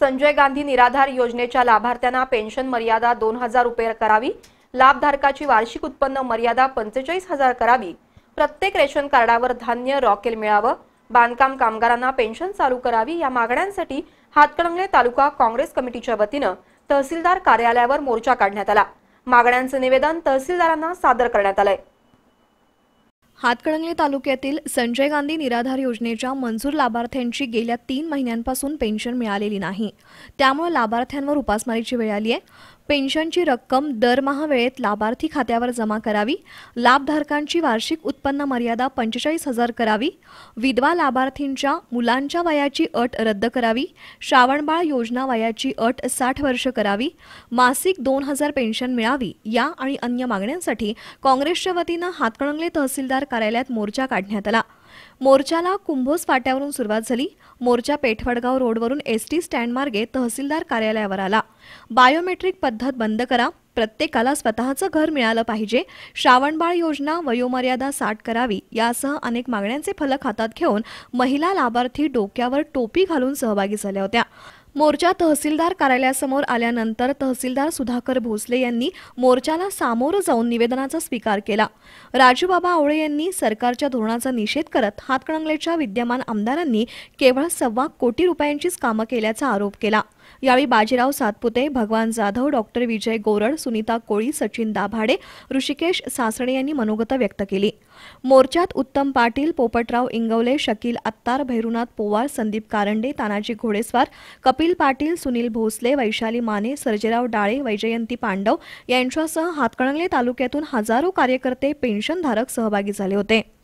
संजय गांधी निराधार योजनेच्या लाभार्थ्यांना पेन्शन मर्यादा दोन हजार रुपये करावी लाभधारकाची वार्षिक उत्पन्न मर्यादा पंचेचाळीस हजार करावी प्रत्येक रेशन कार्डावर धान्य रॉकेल मिळावं बांधकाम कामगारांना पेन्शन चालू करावी या मागण्यांसाठी हातकणंगले तालुका काँग्रेस कमिटीच्या वतीनं तहसीलदार कार्यालयावर मोर्चा काढण्यात आला मागण्यांचं निवेदन तहसीलदारांना सादर करण्यात आलंय हातकणंगले तालुक्यातील संजय गांधी निराधार योजनेच्या मंजूर लाभार्थ्यांची गेल्या तीन महिन्यांपासून पेन्शन मिळालेली नाही त्यामुळे लाभार्थ्यांवर उपासमारीची वेळ आली आहे पेन्शनची रक्कम दरमहा वेळेत लाभार्थी खात्यावर जमा करावी लाभधारकांची वार्षिक उत्पन्न मर्यादा पंचेचाळीस हजार करावी विधवा लाभार्थींच्या मुलांच्या वयाची अट रद्द करावी श्रावणबाळ योजना वयाची अट साठ वर्ष करावी मासिक दोन हजार पेन्शन मिळावी या आणि अन्य मागण्यांसाठी काँग्रेसच्या वतीनं हातकणंगले तहसीलदार कार्यालयात मोर्चा काढण्यात आला मोर्चाला कुंभोस फाट्यावरून सुरुवात झाली मोर्चा पेठवडगाव रोडवरून एस टी स्टँडमार्गे तहसीलदार कार्यालयावर आला बायोमेट्रिक पद्धत बंद करा प्रत्येकाला स्वतःचं घर मिळालं पाहिजे श्रावणबाळ योजना वयोमर्यादा साठ करावी यासह अनेक मागण्यांचे फलक हातात घेऊन महिला लाभार्थी डोक्यावर टोपी घालून सहभागी झाल्या होत्या मोर्चा तहसीलदार कार्यालयासमोर आल्यानंतर तहसीलदार सुधाकर भोसले यांनी मोर्चाला सामोरं जाऊन निवेदनाचा स्वीकार केला राजूबाबा आवळे यांनी सरकारच्या धोरणाचा निषेध करत हातकणंगलेच्या विद्यमान आमदारांनी केवळ सव्वा कोटी रुपयांचीच कामं केल्याचा आरोप केला यावेळी बाजीराव सातपुते भगवान जाधव डॉक्टर विजय गोरड सुनीता कोळी सचिन दाभाडे ऋषिकेश सासणे यांनी मनोगत व्यक्त केली मोर्चात उत्तम पाटील पोपटराव इंगवले शकील अत्तार भैरुनाथ पोवार संदीप कारंडे तानाजी घोडेस्वार कपिल पाटील सुनील भोसले वैशाली माने सर्जेराव डाळे वैजयंती पांडव यांच्यासह हातकणंगले तालुक्यातून हजारो कार्यकर्ते पेन्शनधारक सहभागी झाले होते